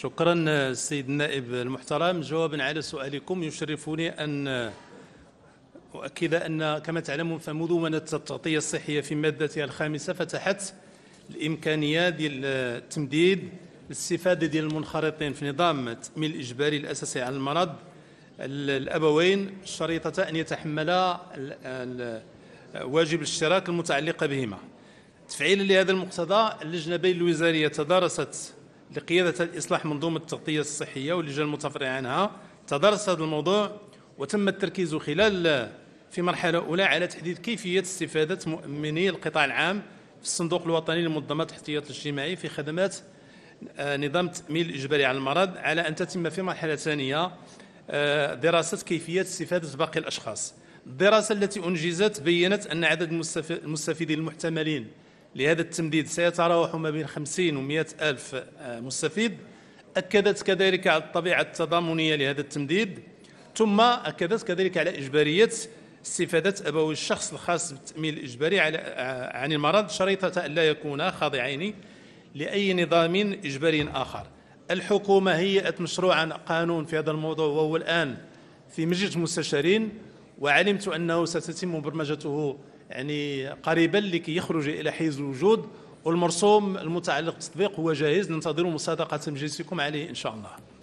شكرا السيد النائب المحترم جوابا على سؤالكم يشرفني أن أؤكد أن كما تعلمون فمدونة التغطية الصحية في مادتها الخامسة فتحت الإمكانية ديال التمديد الاستفادة ديال المنخرطين في نظام التأمين الإجباري الأساسي على المرض الأبوين شريطة أن يتحملا واجب الاشتراك المتعلقة بهما تفعيلا لهذا المقتضى اللجنة بين الوزارية تدارست لقيادة الإصلاح منظومة التغطية الصحية واللجان المتفرعة عنها تدرس هذا الموضوع وتم التركيز خلال في مرحلة أولى على تحديد كيفية استفادة مؤمني القطاع العام في الصندوق الوطني لمنظمات الاحتياط الاجتماعي في خدمات آه، نظام التأمين الإجباري على المرض على أن تتم في مرحلة ثانية آه، دراسة كيفية استفادة باقي الأشخاص الدراسة التي أنجزت بينت أن عدد المستفيدين المحتملين لهذا التمديد سيتراوح ما بين 50 و 100 ألف آه، مستفيد أكدت كذلك على الطبيعة التضامنية لهذا التمديد ثم أكدت كذلك على إجبارية استفادة أبوي الشخص الخاص بالتأمين الإجباري على آه، عن المرض شريطة أن لا يكون خاضعين لأي نظام إجباري آخر الحكومة هيئت مشروعا قانون في هذا الموضوع وهو الآن في مجلس المستشارين وعلمت أنه ستتم برمجته يعني قريبا لكي يخرج الى حيز الوجود والمرسوم المتعلق بالتطبيق هو جاهز ننتظر مصادقه مجلسكم عليه ان شاء الله